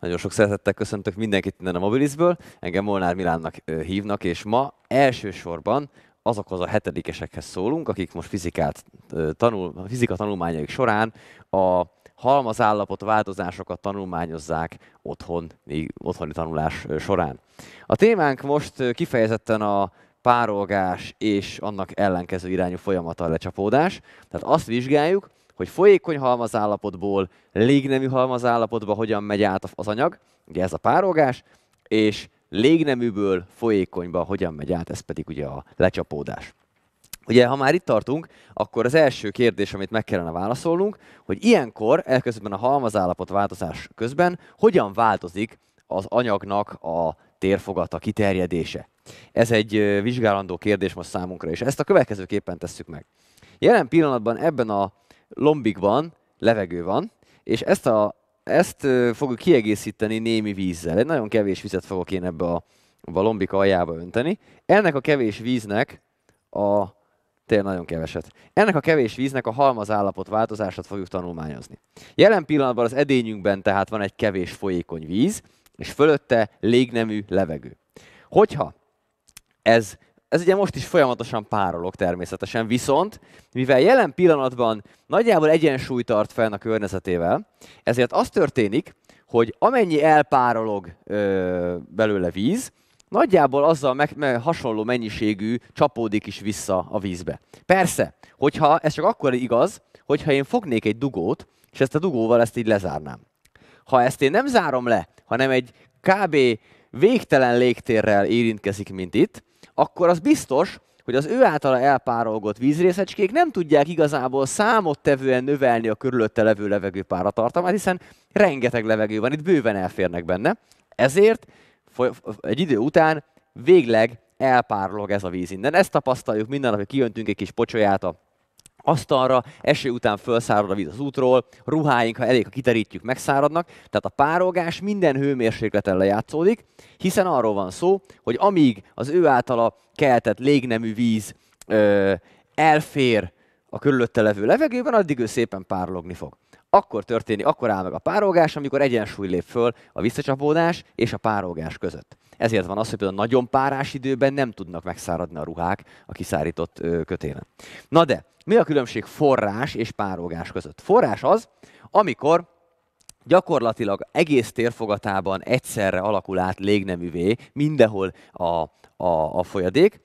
Nagyon sok szeretettel köszöntök mindenkit innen a Mobilizből. Engem Molnár Milánnak hívnak, és ma elsősorban azokhoz a hetedikesekhez szólunk, akik most fizikát tanul, fizika tanulmányaik során a halmazállapot változásokat tanulmányozzák otthon, otthoni tanulás során. A témánk most kifejezetten a párolgás és annak ellenkező irányú folyamata a lecsapódás. Tehát azt vizsgáljuk, hogy folyékony halmazállapotból légnemű halmazállapotba hogyan megy át az anyag, ugye ez a párolgás, és légneműből folyékonyba hogyan megy át, ez pedig ugye a lecsapódás. Ugye, ha már itt tartunk, akkor az első kérdés, amit meg kellene válaszolnunk, hogy ilyenkor, elközben a halmazállapot változás közben, hogyan változik az anyagnak a térfogata, kiterjedése? Ez egy vizsgálandó kérdés most számunkra, és ezt a következőképpen tesszük meg. Jelen pillanatban ebben a lombik van, levegő van, és ezt, a, ezt fogjuk kiegészíteni némi vízzel. Egy nagyon kevés vizet fogok én ebbe a, a lombik aljába önteni. Ennek a kevés víznek a tényleg nagyon keveset. Ennek a kevés víznek a halmaz állapot változását fogjuk tanulmányozni. Jelen pillanatban az edényünkben tehát van egy kevés folyékony víz, és fölötte légnemű levegő. Hogyha ez ez ugye most is folyamatosan párolog természetesen, viszont mivel jelen pillanatban nagyjából egyensúly tart fenn a környezetével, ezért az történik, hogy amennyi elpárolog ö, belőle víz, nagyjából azzal meg, meg hasonló mennyiségű csapódik is vissza a vízbe. Persze, hogyha ez csak akkor igaz, hogyha én fognék egy dugót, és ezt a dugóval ezt így lezárnám. Ha ezt én nem zárom le, hanem egy kb végtelen légtérrel érintkezik, mint itt, akkor az biztos, hogy az ő általa elpárolgott vízrészecskék nem tudják igazából számottevően növelni a körülötte levő levegő páratartalmát, hiszen rengeteg levegő van, itt bőven elférnek benne. Ezért egy idő után végleg elpárolog ez a víz innen. Ezt tapasztaljuk minden nap, hogy kijöntünk egy kis pocsolyát a asztalra, eső után felszárad a víz az útról, ruháink, ha elég, ha kiterítjük, megszáradnak, tehát a párolgás minden hőmérsékleten lejátszódik, hiszen arról van szó, hogy amíg az ő általa keltett légnemű víz ö, elfér a körülötte levő levegőben, addig ő szépen párologni fog. Akkor történik, akkor áll meg a párolgás, amikor egyensúly lép föl a visszacsapódás és a párolgás között. Ezért van az, hogy például nagyon párás időben nem tudnak megszáradni a ruhák a kiszárított kötélen. Na de, mi a különbség forrás és párolgás között? Forrás az, amikor gyakorlatilag egész térfogatában egyszerre alakul át légneművé mindenhol a, a, a folyadék,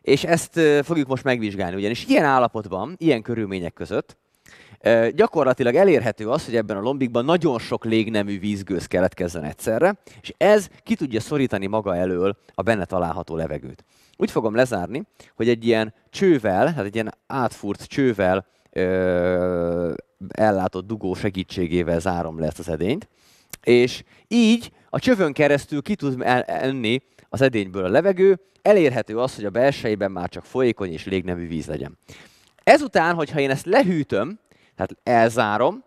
és ezt fogjuk most megvizsgálni, ugyanis ilyen állapotban, ilyen körülmények között gyakorlatilag elérhető az, hogy ebben a lombikban nagyon sok légnemű vízgőz keletkezzen egyszerre, és ez ki tudja szorítani maga elől a benne található levegőt. Úgy fogom lezárni, hogy egy ilyen csővel, hát egy ilyen átfúrt csővel ö, ellátott dugó segítségével zárom le ezt az edényt, és így a csövön keresztül ki tud enni az edényből a levegő, elérhető az, hogy a belsejében már csak folyékony és légnemű víz legyen. Ezután, hogyha én ezt lehűtöm, tehát elzárom,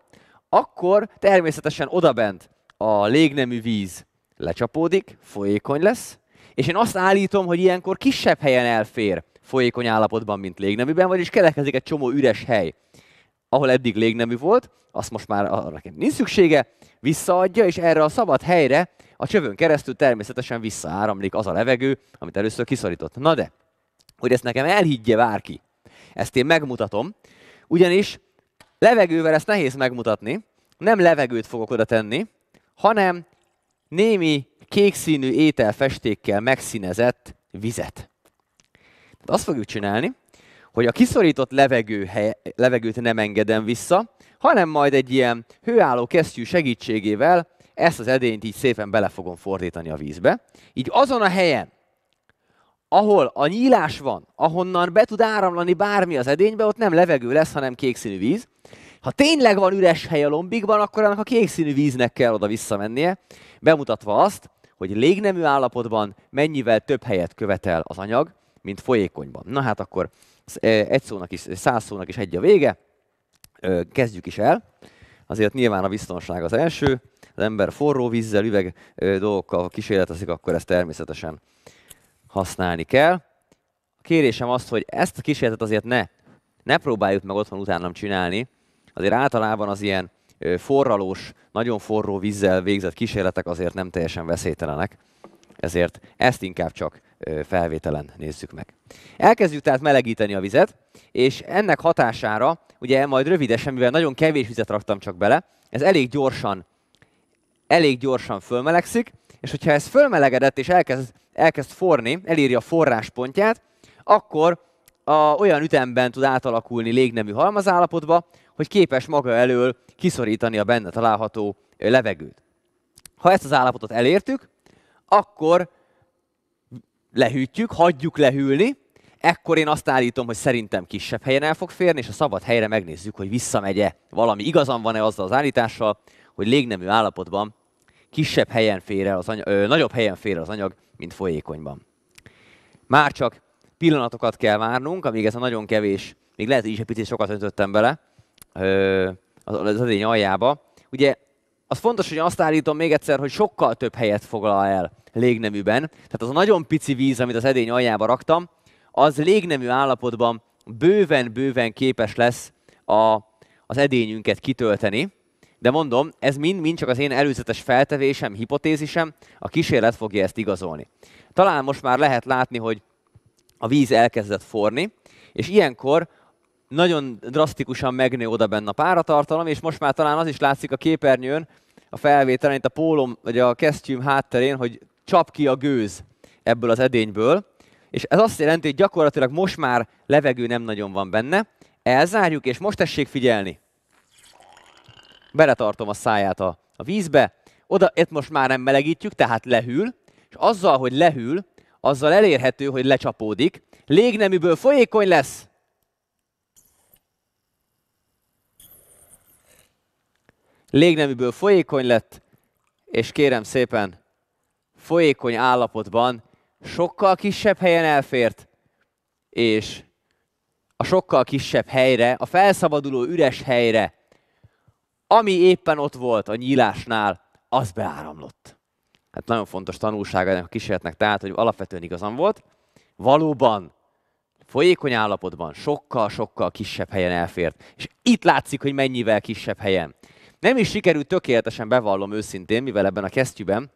akkor természetesen odabent a légnemű víz lecsapódik, folyékony lesz, és én azt állítom, hogy ilyenkor kisebb helyen elfér folyékony állapotban, mint légneműben, vagyis keletkezik egy csomó üres hely, ahol eddig légnemű volt, azt most már arra nincs szüksége, visszaadja, és erre a szabad helyre a csövön keresztül természetesen visszaáramlik az a levegő, amit először kiszorított. Na de, hogy ezt nekem elhiggye bárki, ezt én megmutatom, ugyanis Levegővel ezt nehéz megmutatni. Nem levegőt fogok oda tenni, hanem némi kékszínű ételfestékkel megszínezett vizet. De azt fogjuk csinálni, hogy a kiszorított levegő, hely, levegőt nem engedem vissza, hanem majd egy ilyen hőálló kesztyű segítségével ezt az edényt így szépen bele fogom fordítani a vízbe. Így azon a helyen, ahol a nyílás van, ahonnan be tud áramlani bármi az edénybe, ott nem levegő lesz, hanem kék színű víz. Ha tényleg van üres hely a lombikban, akkor annak a kék színű víznek kell oda visszamennie, bemutatva azt, hogy légnemű állapotban mennyivel több helyet követel az anyag, mint folyékonyban. Na hát akkor e, egy szónak is, száz szónak is egy a vége, kezdjük is el. Azért nyilván a biztonság az első, az ember forró vízzel, üveg dolgokkal kísérletezik, akkor ez természetesen használni kell. A kérésem az, hogy ezt a kísérletet azért ne, ne próbáljuk meg otthon utánam csinálni. Azért általában az ilyen forralós, nagyon forró vízzel végzett kísérletek azért nem teljesen veszélytelenek. Ezért ezt inkább csak felvételen nézzük meg. Elkezdjük tehát melegíteni a vizet, és ennek hatására, ugye majd rövidesen, mivel nagyon kevés vizet raktam csak bele, ez elég gyorsan, elég gyorsan fölmelegszik, és hogyha ez fölmelegedett és elkezd, elkezd forni, elírja a forráspontját, akkor a, olyan ütemben tud átalakulni légnemű halmazállapotba, hogy képes maga elől kiszorítani a benne található levegőt. Ha ezt az állapotot elértük, akkor lehűtjük, hagyjuk lehűlni, ekkor én azt állítom, hogy szerintem kisebb helyen el fog férni, és a szabad helyre megnézzük, hogy visszamegye valami. igazan van-e azzal az állítással, hogy légnemű állapotban kisebb helyen fér el az anyag, ö, nagyobb helyen fér el az anyag, mint folyékonyban. Már csak pillanatokat kell várnunk, amíg ez a nagyon kevés, még lehet, hogy is egy picit sokat öntöttem bele ö, az, az edény aljába. Ugye az fontos, hogy azt állítom még egyszer, hogy sokkal több helyet foglal el légneműben. Tehát az a nagyon pici víz, amit az edény aljába raktam, az légnemű állapotban bőven-bőven képes lesz a, az edényünket kitölteni. De mondom, ez mind-mind csak az én előzetes feltevésem, hipotézisem, a kísérlet fogja ezt igazolni. Talán most már lehet látni, hogy a víz elkezdett forni, és ilyenkor nagyon drasztikusan megnő oda benne a páratartalom, és most már talán az is látszik a képernyőn, a felvételen, itt a pólom, vagy a kesztyűm hátterén, hogy csap ki a gőz ebből az edényből, és ez azt jelenti, hogy gyakorlatilag most már levegő nem nagyon van benne, elzárjuk, és most tessék figyelni beletartom a száját a, a vízbe, oda, itt most már nem melegítjük, tehát lehűl, és azzal, hogy lehűl, azzal elérhető, hogy lecsapódik, légneműből folyékony lesz. Légneműből folyékony lett, és kérem szépen, folyékony állapotban sokkal kisebb helyen elfért, és a sokkal kisebb helyre, a felszabaduló üres helyre ami éppen ott volt a nyílásnál, az beáramlott. Hát nagyon fontos tanulsága ennek a kísérletnek, tehát, hogy alapvetően igazam volt. Valóban folyékony állapotban sokkal-sokkal kisebb helyen elfért. És itt látszik, hogy mennyivel kisebb helyen. Nem is sikerült tökéletesen, bevallom őszintén, mivel ebben a kesztyűben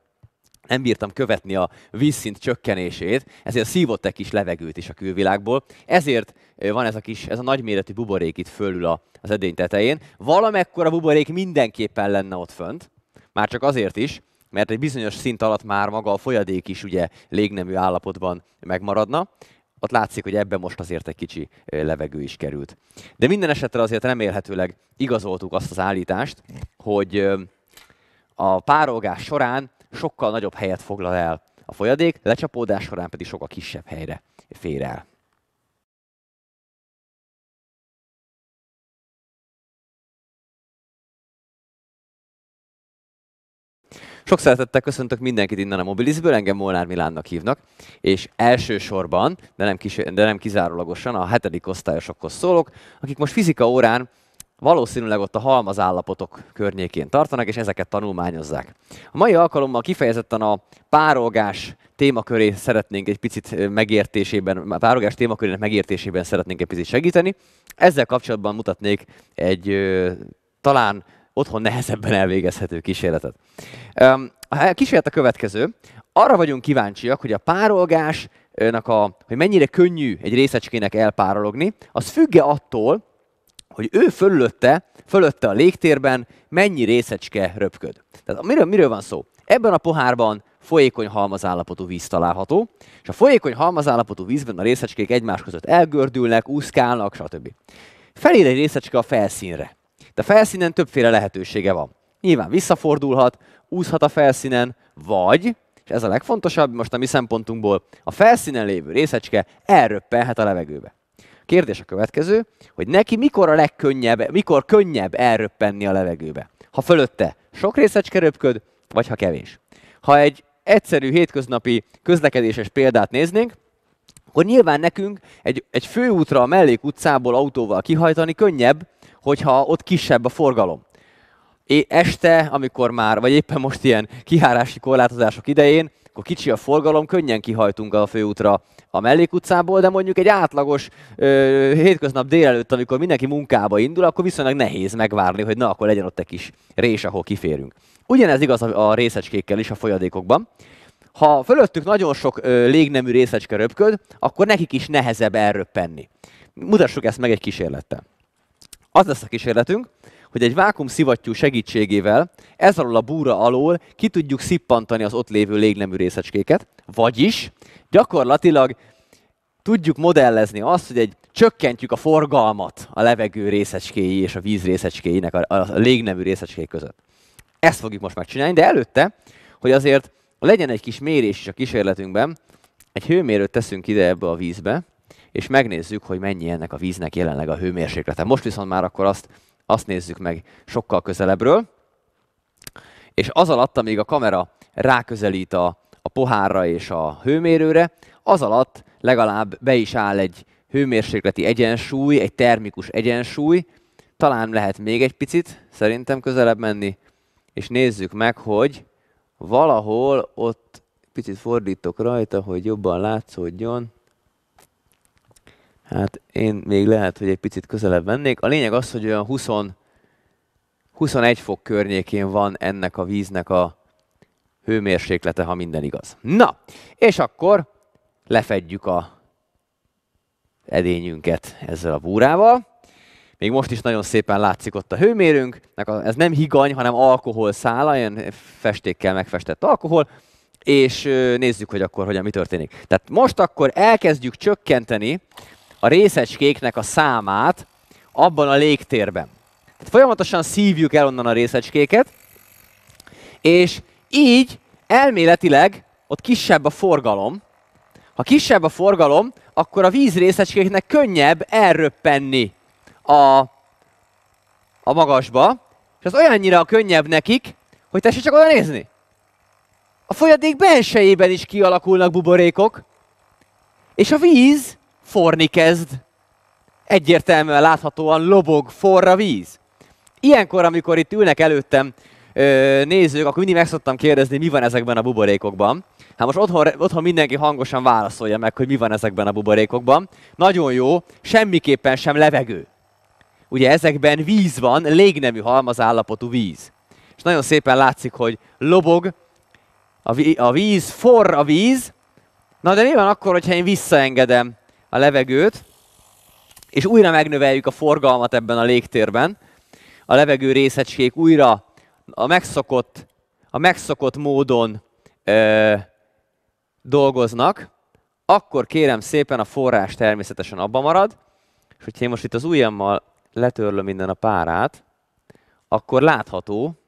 nem bírtam követni a vízszint csökkenését, ezért szívott egy kis levegőt is a külvilágból. Ezért van ez a kis, ez a nagyméretű buborék itt fölül az edény tetején. Valamekkora buborék mindenképpen lenne ott fönt, már csak azért is, mert egy bizonyos szint alatt már maga a folyadék is ugye légnemű állapotban megmaradna. Ott látszik, hogy ebben most azért egy kicsi levegő is került. De minden esetre azért remélhetőleg igazoltuk azt az állítást, hogy a párolgás során sokkal nagyobb helyet foglal el. A folyadék lecsapódás során pedig sokkal kisebb helyre fér el. Sok szeretettel köszöntök mindenkit innen a Mobilizből, engem Molnár Milánnak hívnak, és elsősorban, de nem, kis, de nem kizárólagosan a hetedik osztályosokhoz szólok, akik most fizika órán valószínűleg ott a halmazállapotok környékén tartanak, és ezeket tanulmányozzák. A mai alkalommal kifejezetten a párolgás témaköré szeretnénk egy picit megértésében, a párolgás témakörének megértésében szeretnénk egy picit segíteni. Ezzel kapcsolatban mutatnék egy talán otthon nehezebben elvégezhető kísérletet. A kísérlet a következő. Arra vagyunk kíváncsiak, hogy a párolgásnak a, hogy mennyire könnyű egy részecskének elpárologni, az függe attól, hogy ő fölötte, fölötte a légtérben mennyi részecske röpköd. Tehát miről, miről van szó? Ebben a pohárban folyékony halmazállapotú víz található, és a folyékony halmazállapotú vízben a részecskék egymás között elgördülnek, úszkálnak, stb. Felír egy részecske a felszínre. De a felszínen többféle lehetősége van. Nyilván visszafordulhat, úszhat a felszínen, vagy, és ez a legfontosabb most a mi szempontunkból, a felszínen lévő részecske elröppelhet a levegőbe. Kérdés a következő, hogy neki mikor a legkönnyebb, mikor könnyebb elröppenni a levegőbe? Ha fölötte sok részecske röpköd, vagy ha kevés. Ha egy egyszerű hétköznapi közlekedéses példát néznénk, akkor nyilván nekünk egy, egy főútra a utcából autóval kihajtani könnyebb, hogyha ott kisebb a forgalom. É, este, amikor már, vagy éppen most ilyen kihárási korlátozások idején, akkor kicsi a forgalom, könnyen kihajtunk a főútra a mellékutcából, de mondjuk egy átlagos ö, hétköznap délelőtt, amikor mindenki munkába indul, akkor viszonylag nehéz megvárni, hogy na, akkor legyen ott egy kis rés, ahol kiférünk. Ugyanez igaz a, részecskékkel is a folyadékokban. Ha fölöttük nagyon sok ö, légnemű részecske röpköd, akkor nekik is nehezebb elröppenni. Mutassuk ezt meg egy kísérlettel. Az lesz a kísérletünk, hogy egy vákum szivattyú segítségével ez alól a búra alól ki tudjuk szippantani az ott lévő légnemű részecskéket, vagyis gyakorlatilag tudjuk modellezni azt, hogy egy csökkentjük a forgalmat a levegő részecskéi és a víz részecskéinek, a, a légnemű részecskéi között. Ezt fogjuk most megcsinálni, de előtte, hogy azért legyen egy kis mérés is a kísérletünkben, egy hőmérőt teszünk ide ebbe a vízbe, és megnézzük, hogy mennyi ennek a víznek jelenleg a hőmérséklete. Most viszont már akkor azt azt nézzük meg sokkal közelebbről. És az alatt, amíg a kamera ráközelít a, a pohárra és a hőmérőre, az alatt legalább be is áll egy hőmérsékleti egyensúly, egy termikus egyensúly. Talán lehet még egy picit, szerintem közelebb menni, és nézzük meg, hogy valahol ott picit fordítok rajta, hogy jobban látszódjon. Hát én még lehet, hogy egy picit közelebb vennék. A lényeg az, hogy olyan 20, 21 fok környékén van ennek a víznek a hőmérséklete, ha minden igaz. Na, és akkor lefedjük a edényünket ezzel a búrával. Még most is nagyon szépen látszik ott a hőmérünk. Ez nem higany, hanem alkohol szála, ilyen festékkel megfestett alkohol. És nézzük, hogy akkor hogyan mi történik. Tehát most akkor elkezdjük csökkenteni a részecskéknek a számát abban a légtérben. Tehát folyamatosan szívjuk el onnan a részecskéket, és így elméletileg ott kisebb a forgalom. Ha kisebb a forgalom, akkor a vízrészecskéknek könnyebb elröppenni a, a magasba, és az olyannyira könnyebb nekik, hogy tessék csak oda nézni. A folyadék belsejében is kialakulnak buborékok, és a víz forni kezd, egyértelműen láthatóan lobog, forra víz. Ilyenkor, amikor itt ülnek előttem nézők, akkor mindig meg szoktam kérdezni, mi van ezekben a buborékokban. Hát most otthon, otthon mindenki hangosan válaszolja meg, hogy mi van ezekben a buborékokban. Nagyon jó, semmiképpen sem levegő. Ugye ezekben víz van, légnemű halmazállapotú víz. És nagyon szépen látszik, hogy lobog a víz, forr a víz, na de mi van akkor, hogyha én visszaengedem a levegőt, és újra megnöveljük a forgalmat ebben a légtérben. A levegő részecskék újra a megszokott, a megszokott módon ö, dolgoznak, akkor kérem szépen a forrás természetesen abba marad, és hogyha én most itt az ujjammal letörlöm minden a párát, akkor látható,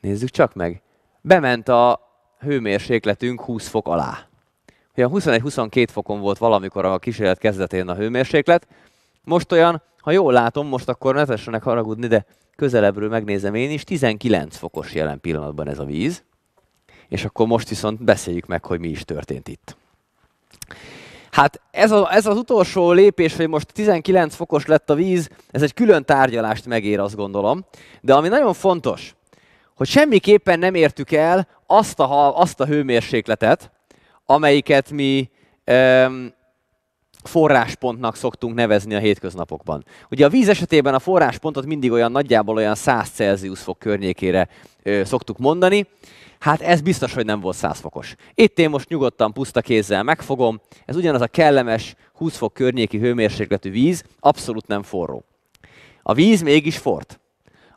nézzük csak meg, bement a hőmérsékletünk 20 fok alá olyan 21-22 fokon volt valamikor a kísérlet kezdetén a hőmérséklet. Most olyan, ha jól látom, most akkor ne tessenek haragudni, de közelebbről megnézem én is, 19 fokos jelen pillanatban ez a víz. És akkor most viszont beszéljük meg, hogy mi is történt itt. Hát ez, a, ez az utolsó lépés, hogy most 19 fokos lett a víz, ez egy külön tárgyalást megér, azt gondolom. De ami nagyon fontos, hogy semmiképpen nem értük el azt a, azt a hőmérsékletet, amelyiket mi um, forráspontnak szoktunk nevezni a hétköznapokban. Ugye a víz esetében a forráspontot mindig olyan nagyjából olyan 100 Celsius fok környékére ö, szoktuk mondani. Hát ez biztos, hogy nem volt 100 fokos. Itt én most nyugodtan puszta kézzel megfogom. Ez ugyanaz a kellemes 20 fok környéki hőmérsékletű víz, abszolút nem forró. A víz mégis fort.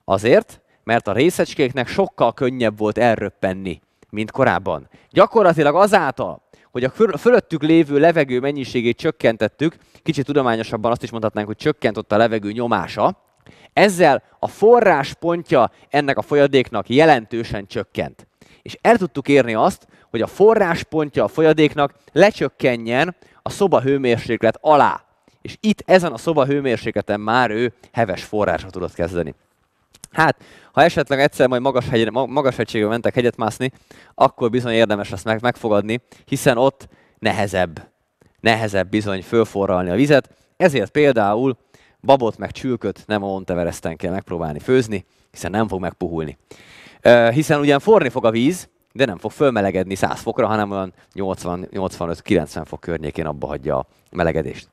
Azért, mert a részecskéknek sokkal könnyebb volt elröppenni mint korábban. Gyakorlatilag azáltal, hogy a fölöttük lévő levegő mennyiségét csökkentettük, kicsit tudományosabban azt is mondhatnánk, hogy csökkent ott a levegő nyomása, ezzel a forráspontja ennek a folyadéknak jelentősen csökkent. És el tudtuk érni azt, hogy a forráspontja a folyadéknak lecsökkenjen a szoba hőmérséklet alá. És itt ezen a szoba hőmérsékleten már ő heves forrásra tudott kezdeni. Hát, ha esetleg egyszer majd magas, hegyre, magas hegységre mentek hegyet mászni, akkor bizony érdemes azt meg, megfogadni, hiszen ott nehezebb, nehezebb bizony fölforralni a vizet, ezért például babot meg csülköt nem a Monteveresten kell megpróbálni főzni, hiszen nem fog megpuhulni. Hiszen ugyan forni fog a víz, de nem fog fölmelegedni 100 fokra, hanem olyan 80-85-90 fok környékén abba hagyja a melegedést.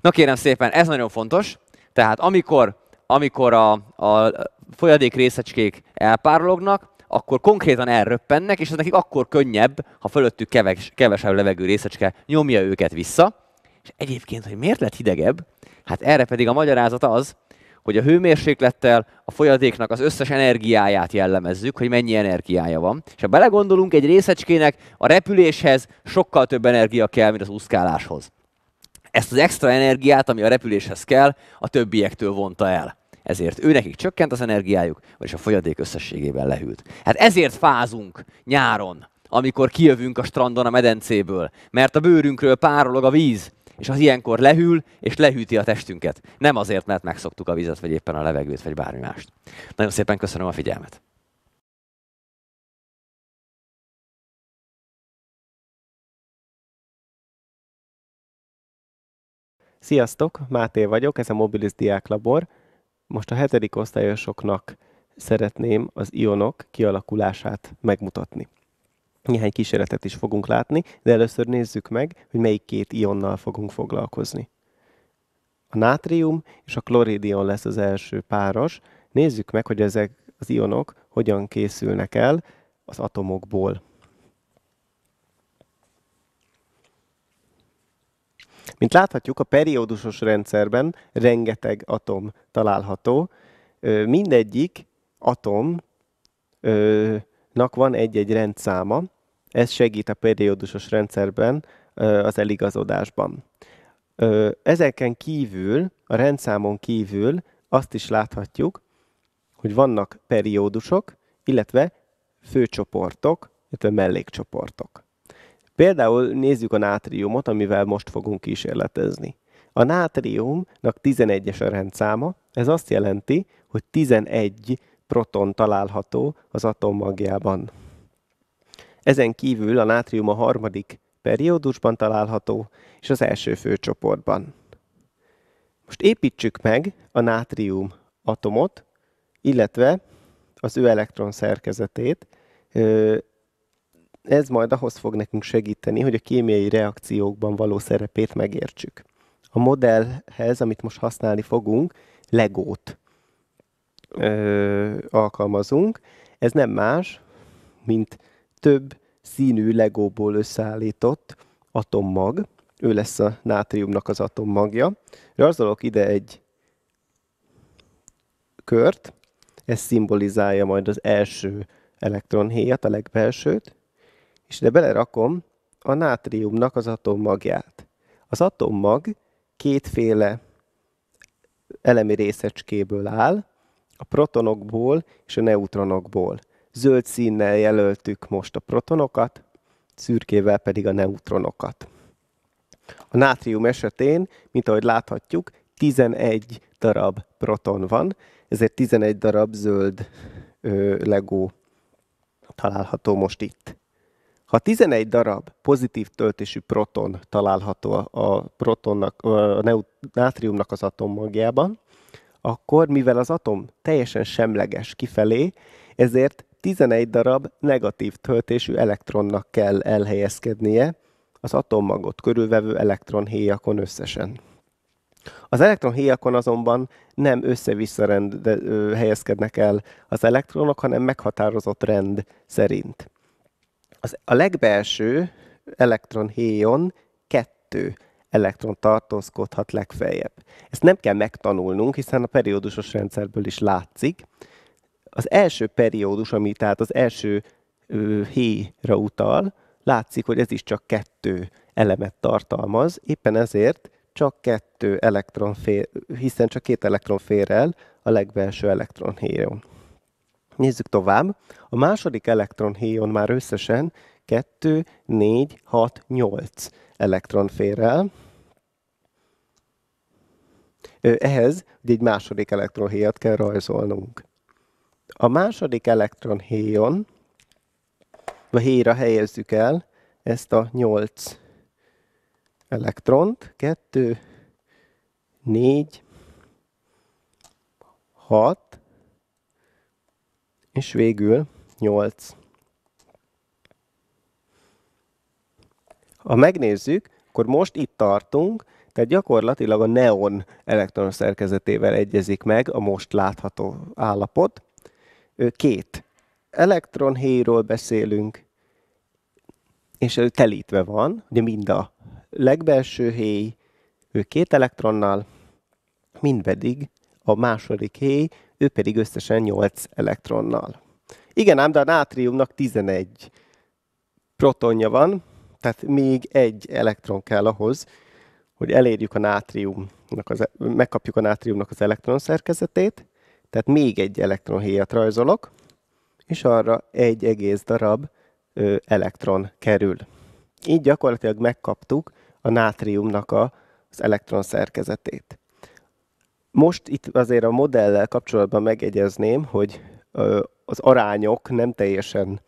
Na kérem szépen, ez nagyon fontos, tehát amikor, amikor a, a folyadék részecskék elpárolognak, akkor konkrétan elröppennek, és ez nekik akkor könnyebb, ha fölöttük keves, kevesebb levegő részecske nyomja őket vissza. És egyébként, hogy miért lett hidegebb, hát erre pedig a magyarázat az, hogy a hőmérséklettel a folyadéknak az összes energiáját jellemezzük, hogy mennyi energiája van. És ha belegondolunk, egy részecskének a repüléshez sokkal több energia kell, mint az úszkáláshoz. Ezt az extra energiát, ami a repüléshez kell, a többiektől vonta el ezért ő nekik csökkent az energiájuk, vagyis a folyadék összességében lehűlt. Hát ezért fázunk nyáron, amikor kijövünk a strandon a medencéből, mert a bőrünkről párolog a víz, és az ilyenkor lehűl, és lehűti a testünket. Nem azért, mert megszoktuk a vizet, vagy éppen a levegőt, vagy bármi mást. Nagyon szépen köszönöm a figyelmet! Sziasztok, Máté vagyok, ez a Mobilis Diáklabor. Most a hetedik osztályosoknak szeretném az ionok kialakulását megmutatni. Néhány kísérletet is fogunk látni, de először nézzük meg, hogy melyik két ionnal fogunk foglalkozni. A nátrium és a kloridion lesz az első páros. Nézzük meg, hogy ezek az ionok hogyan készülnek el az atomokból. Mint láthatjuk, a periódusos rendszerben rengeteg atom található. Mindegyik atomnak van egy-egy rendszáma, ez segít a periódusos rendszerben az eligazodásban. Ezeken kívül, a rendszámon kívül azt is láthatjuk, hogy vannak periódusok, illetve főcsoportok, illetve mellékcsoportok. Például nézzük a nátriumot, amivel most fogunk kísérletezni. A nátriumnak 11-es a rendszáma, ez azt jelenti, hogy 11 proton található az atommagjában. Ezen kívül a nátrium a harmadik periódusban található, és az első főcsoportban. Most építsük meg a nátrium atomot, illetve az ő elektron szerkezetét ez majd ahhoz fog nekünk segíteni, hogy a kémiai reakciókban való szerepét megértsük. A modellhez, amit most használni fogunk, legót ö, alkalmazunk. Ez nem más, mint több színű legóból összeállított atommag. Ő lesz a nátriumnak az atommagja. Rajzolok ide egy kört, ez szimbolizálja majd az első elektronhéjat, a legbelsőt és ide belerakom a nátriumnak az atommagját. Az atommag kétféle elemi részecskéből áll, a protonokból és a neutronokból. Zöld színnel jelöltük most a protonokat, szürkével pedig a neutronokat. A nátrium esetén, mint ahogy láthatjuk, 11 darab proton van, ezért 11 darab zöld ö, legó található most itt. Ha 11 darab pozitív töltésű proton található a, protonnak, a nátriumnak az atommagjában, akkor mivel az atom teljesen semleges kifelé, ezért 11 darab negatív töltésű elektronnak kell elhelyezkednie az atommagot körülvevő elektronhéjakon összesen. Az elektronhéjakon azonban nem össze-vissza rend, de, ö, helyezkednek el az elektronok, hanem meghatározott rend szerint. Az, a legbelső elektronhéjon kettő elektron tartózkodhat legfeljebb. Ezt nem kell megtanulnunk, hiszen a periódusos rendszerből is látszik. Az első periódus, ami tehát az első ö, héjra utal, látszik, hogy ez is csak kettő elemet tartalmaz, éppen ezért csak kettő elektron fér, hiszen csak két elektron fér el a legbelső elektronhéjon. Nézzük tovább. A második elektronhéjon már összesen 2, 4, 6, 8 elektron fér el. Ehhez ugye egy második elektronhéjat kell rajzolnunk. A második elektronhéjon, vagy héjra helyezzük el ezt a 8 elektront. 2, 4, 6, és végül 8. Ha megnézzük, akkor most itt tartunk, tehát gyakorlatilag a neon elektronos szerkezetével egyezik meg a most látható állapot. Két elektronhéjról beszélünk, és ő telítve van, de mind a legbelső héj, ő két elektronnal, mind pedig a második héj, ő pedig összesen 8 elektronnal. Igen ám, de a nátriumnak 11 protonja van, tehát még egy elektron kell ahhoz, hogy elérjük a nátriumnak, az, e- megkapjuk a nátriumnak az elektron szerkezetét, tehát még egy elektronhéjat rajzolok, és arra egy egész darab ö, elektron kerül. Így gyakorlatilag megkaptuk a nátriumnak a, az elektron szerkezetét. Most itt azért a modellel kapcsolatban megegyezném, hogy az arányok nem teljesen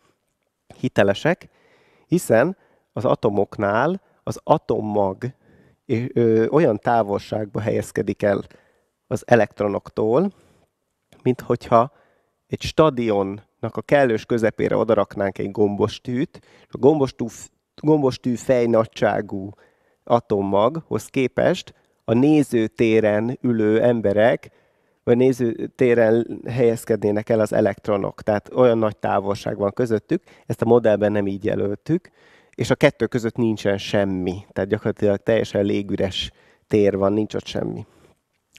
hitelesek, hiszen az atomoknál az atommag olyan távolságba helyezkedik el az elektronoktól, mint hogyha egy stadionnak a kellős közepére odaraknánk egy gombostűt, a gombostű, gombostű fejnagyságú atommaghoz képest a nézőtéren ülő emberek, vagy nézőtéren helyezkednének el az elektronok. Tehát olyan nagy távolság van közöttük, ezt a modellben nem így jelöltük, és a kettő között nincsen semmi. Tehát gyakorlatilag teljesen légüres tér van, nincs ott semmi.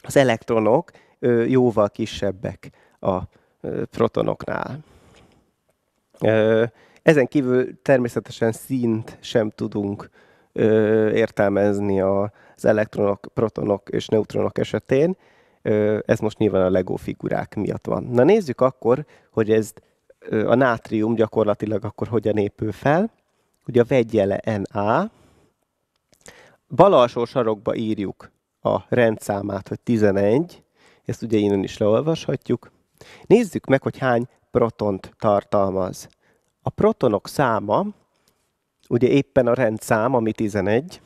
Az elektronok jóval kisebbek a protonoknál. Ezen kívül természetesen színt sem tudunk értelmezni az elektronok, protonok és neutronok esetén. Ez most nyilván a LEGO figurák miatt van. Na nézzük akkor, hogy ez a nátrium gyakorlatilag akkor hogyan épül fel. Ugye a vegyjele Na, bal alsó sarokba írjuk a rendszámát, hogy 11, ezt ugye innen is leolvashatjuk. Nézzük meg, hogy hány protont tartalmaz. A protonok száma ugye éppen a rendszám, ami 11,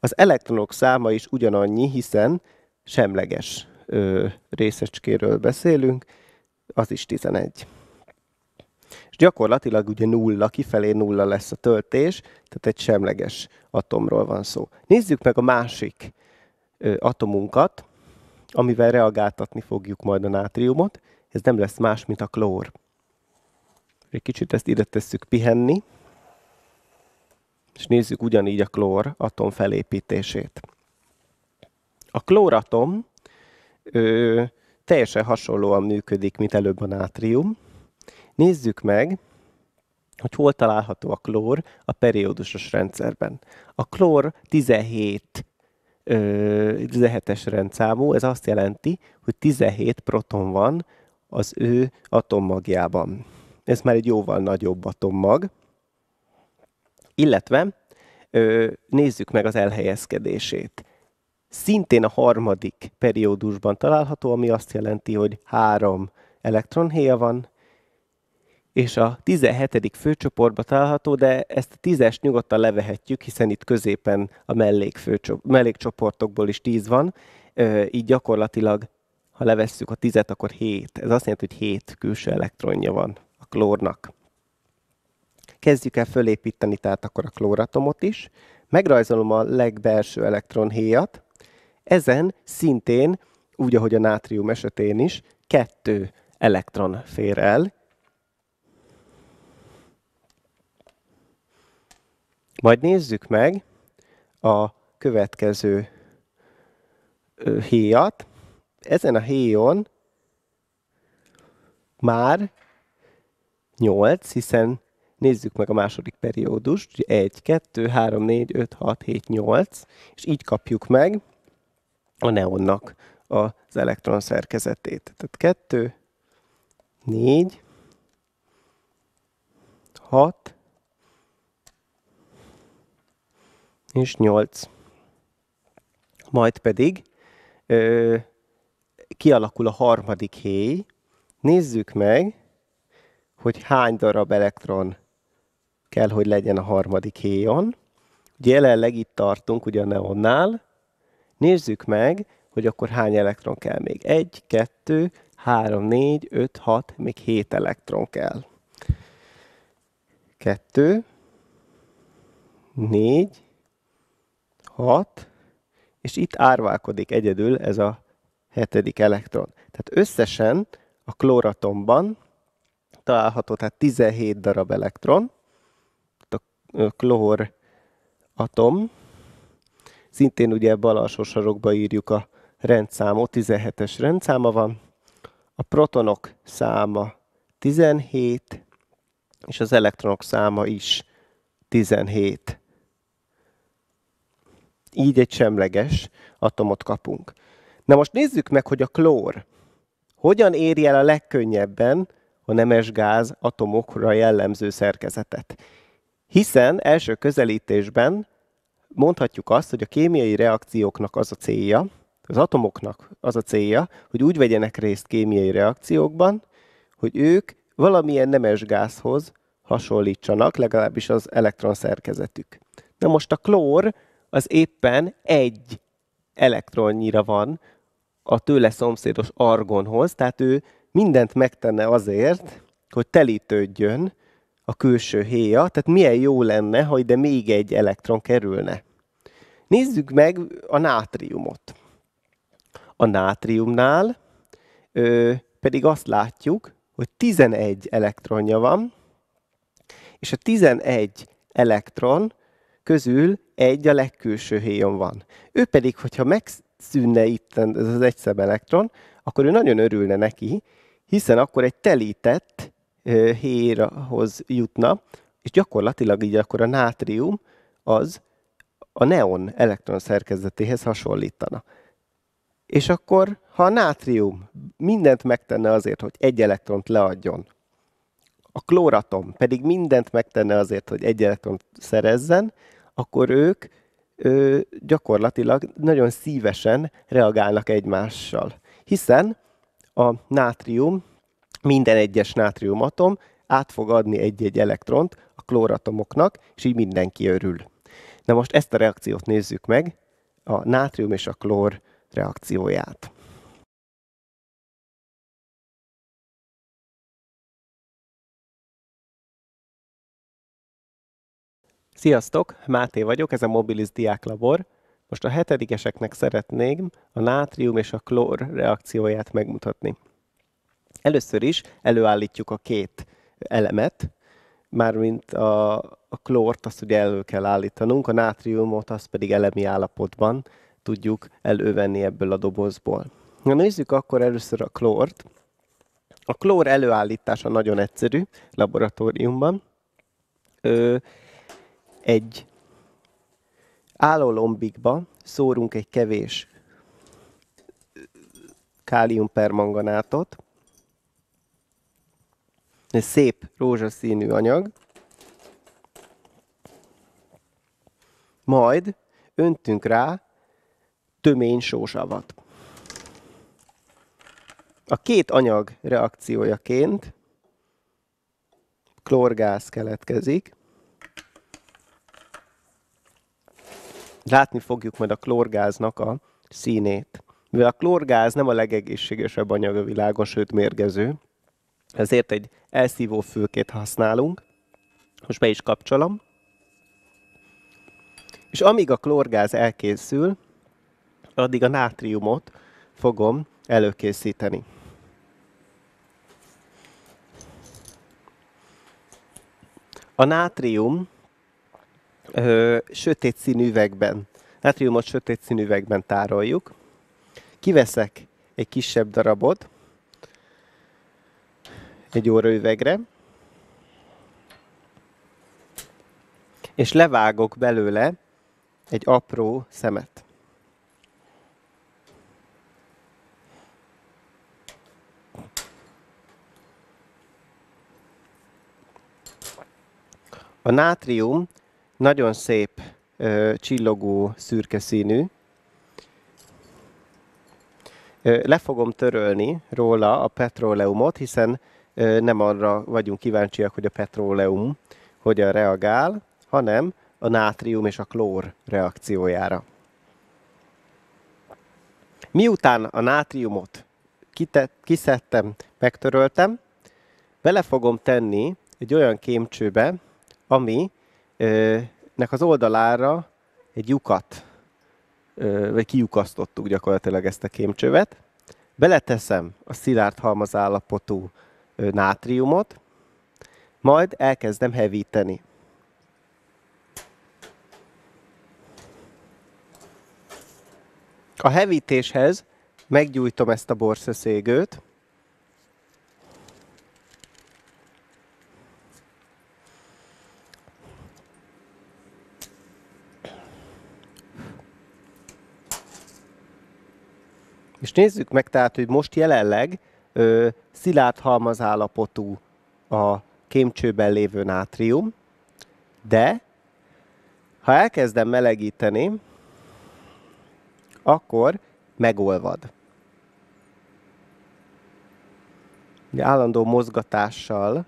az elektronok száma is ugyanannyi, hiszen semleges ö, részecskéről beszélünk, az is 11. És gyakorlatilag ugye nulla, kifelé nulla lesz a töltés, tehát egy semleges atomról van szó. Nézzük meg a másik ö, atomunkat, amivel reagáltatni fogjuk majd a nátriumot. Ez nem lesz más, mint a klór. Egy kicsit ezt ide tesszük pihenni, és nézzük ugyanígy a klór atom felépítését. A klóratom ö, teljesen hasonlóan működik, mint előbb a nátrium. Nézzük meg, hogy hol található a klór a periódusos rendszerben. A klór 17 17-es rendszámú, ez azt jelenti, hogy 17 proton van az ő atommagjában ez már egy jóval nagyobb atommag. Illetve nézzük meg az elhelyezkedését. Szintén a harmadik periódusban található, ami azt jelenti, hogy három elektronhéja van, és a 17. főcsoportba található, de ezt a 10 nyugodtan levehetjük, hiszen itt középen a mellékcsoportokból is 10 van, így gyakorlatilag, ha levesszük a tizet, akkor 7. Ez azt jelenti, hogy 7 külső elektronja van a klórnak. Kezdjük el fölépíteni tehát akkor a klóratomot is. Megrajzolom a legbelső elektronhéjat. Ezen szintén, úgy ahogy a nátrium esetén is, kettő elektron fér el. Majd nézzük meg a következő héjat. Ezen a héjon már 8, hiszen nézzük meg a második periódust, 1, 2, 3, 4, 5, 6, 7, 8, és így kapjuk meg a neonnak az elektron szerkezetét. Tehát 2, 4, 6 és 8. Majd pedig ö, kialakul a harmadik héj. Nézzük meg, hogy hány darab elektron kell, hogy legyen a harmadik héjon. Ugye jelenleg itt tartunk, ugye a neonnál. Nézzük meg, hogy akkor hány elektron kell még. Egy, kettő, három, négy, öt, hat, még hét elektron kell. Kettő, négy, hat, és itt árválkodik egyedül ez a hetedik elektron. Tehát összesen a kloratomban található, tehát 17 darab elektron, a klór atom. Szintén ugye bal alsó sarokba írjuk a rendszámot, 17-es rendszáma van. A protonok száma 17, és az elektronok száma is 17. Így egy semleges atomot kapunk. Na most nézzük meg, hogy a klór hogyan éri el a legkönnyebben a nemes gáz atomokra jellemző szerkezetet. Hiszen első közelítésben mondhatjuk azt, hogy a kémiai reakcióknak az a célja, az atomoknak az a célja, hogy úgy vegyenek részt kémiai reakciókban, hogy ők valamilyen nemes gázhoz hasonlítsanak, legalábbis az elektron szerkezetük. Na most a klór az éppen egy elektronnyira van a tőle szomszédos argonhoz, tehát ő mindent megtenne azért, hogy telítődjön a külső héja, tehát milyen jó lenne, ha ide még egy elektron kerülne. Nézzük meg a nátriumot. A nátriumnál ö, pedig azt látjuk, hogy 11 elektronja van, és a 11 elektron közül egy a legkülső héjon van. Ő pedig, hogyha megszűnne itt ez az egy elektron, akkor ő nagyon örülne neki, hiszen akkor egy telített héjhoz jutna, és gyakorlatilag így akkor a nátrium az a neon elektron szerkezetéhez hasonlítana. És akkor, ha a nátrium mindent megtenne azért, hogy egy elektront leadjon, a klóratom pedig mindent megtenne azért, hogy egy elektront szerezzen, akkor ők ö, gyakorlatilag nagyon szívesen reagálnak egymással. Hiszen a nátrium, minden egyes nátriumatom át fog adni egy-egy elektront a klóratomoknak, és így mindenki örül. Na most ezt a reakciót nézzük meg, a nátrium és a klór reakcióját. Sziasztok, Máté vagyok, ez a Mobilis Diáklabor. Most a hetedikeseknek szeretném a nátrium és a klór reakcióját megmutatni. Először is előállítjuk a két elemet, mármint a, a klórt azt ugye elő kell állítanunk, a nátriumot azt pedig elemi állapotban tudjuk elővenni ebből a dobozból. Na nézzük akkor először a klórt. A klór előállítása nagyon egyszerű laboratóriumban. Ö, egy lombikba szórunk egy kevés káliumpermanganátot, ez szép rózsaszínű anyag, majd öntünk rá tömény sósavat. A két anyag reakciójaként klorgáz keletkezik, látni fogjuk majd a klorgáznak a színét. Mivel a klorgáz nem a legegészségesebb anyag a világon, sőt mérgező, ezért egy elszívó fülkét használunk. Most be is kapcsolom. És amíg a klorgáz elkészül, addig a nátriumot fogom előkészíteni. A nátrium ö, sötét színű üvegben, nátriumot sötét színű üvegben tároljuk. Kiveszek egy kisebb darabot, egy óra üvegre, és levágok belőle egy apró szemet. A nátrium nagyon szép, ö, csillogó, szürke színű. Ö, le fogom törölni róla a petróleumot, hiszen ö, nem arra vagyunk kíváncsiak, hogy a petróleum hogyan reagál, hanem a nátrium és a klór reakciójára. Miután a nátriumot kitett, kiszedtem, megtöröltem, bele fogom tenni egy olyan kémcsőbe, ami ö, nek az oldalára egy lyukat, vagy kiukasztottuk gyakorlatilag ezt a kémcsövet. Beleteszem a szilárd halmazállapotú nátriumot, majd elkezdem hevíteni. A hevítéshez meggyújtom ezt a borszeszégőt, És nézzük meg tehát, hogy most jelenleg ö, szilárd halmazállapotú a kémcsőben lévő nátrium, de ha elkezdem melegíteni, akkor megolvad. Ugye állandó mozgatással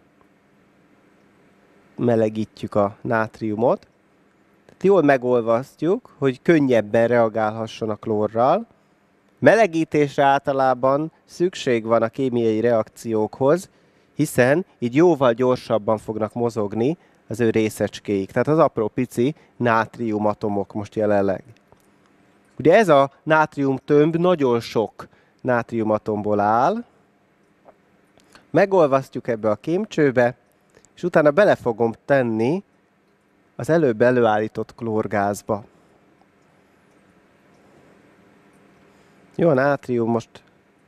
melegítjük a nátriumot. Tehát jól megolvasztjuk, hogy könnyebben reagálhasson a klórral, Melegítésre általában szükség van a kémiai reakciókhoz, hiszen így jóval gyorsabban fognak mozogni az ő részecskéik, tehát az apró pici nátriumatomok most jelenleg. Ugye ez a nátrium tömb nagyon sok nátriumatomból áll, megolvasztjuk ebbe a kémcsőbe, és utána bele fogom tenni az előbb előállított klórgázba. Jó, a nátrium most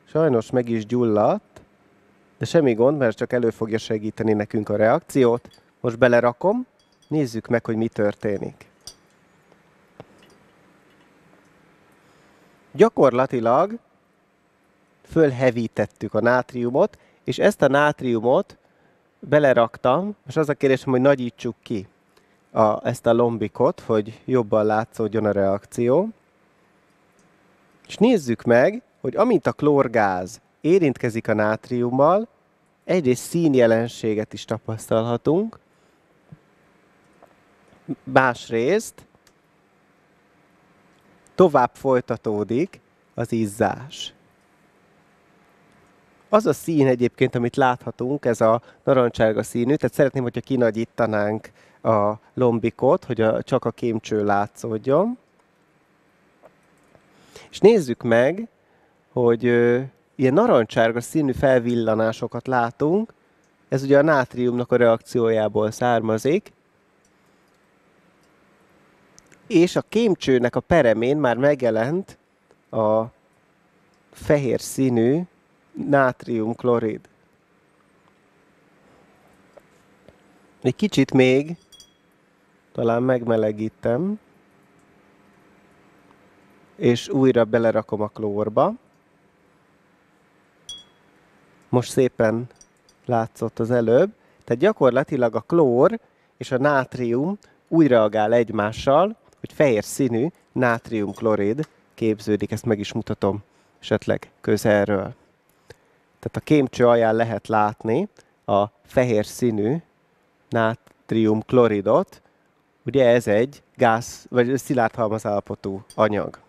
sajnos meg is gyulladt, de semmi gond, mert csak elő fogja segíteni nekünk a reakciót. Most belerakom, nézzük meg, hogy mi történik. Gyakorlatilag fölhevítettük a nátriumot, és ezt a nátriumot beleraktam, és az a kérdésem, hogy nagyítsuk ki a, ezt a lombikot, hogy jobban látszódjon a reakció. És nézzük meg, hogy amint a klórgáz érintkezik a nátriummal, egyrészt színjelenséget is tapasztalhatunk, másrészt tovább folytatódik az izzás. Az a szín egyébként, amit láthatunk, ez a narancsárga színű, tehát szeretném, hogyha kinagyítanánk a lombikot, hogy a, csak a kémcső látszódjon. És nézzük meg, hogy ö, ilyen narancsárga színű felvillanásokat látunk, ez ugye a nátriumnak a reakciójából származik, és a kémcsőnek a peremén már megjelent a fehér színű nátriumklorid. Egy kicsit még, talán megmelegítem és újra belerakom a klórba. Most szépen látszott az előbb. Tehát gyakorlatilag a klór és a nátrium úgy reagál egymással, hogy fehér színű nátriumklorid képződik, ezt meg is mutatom esetleg közelről. Tehát a kémcső alján lehet látni a fehér színű nátriumkloridot, ugye ez egy gáz, vagy szilárd halmazállapotú anyag.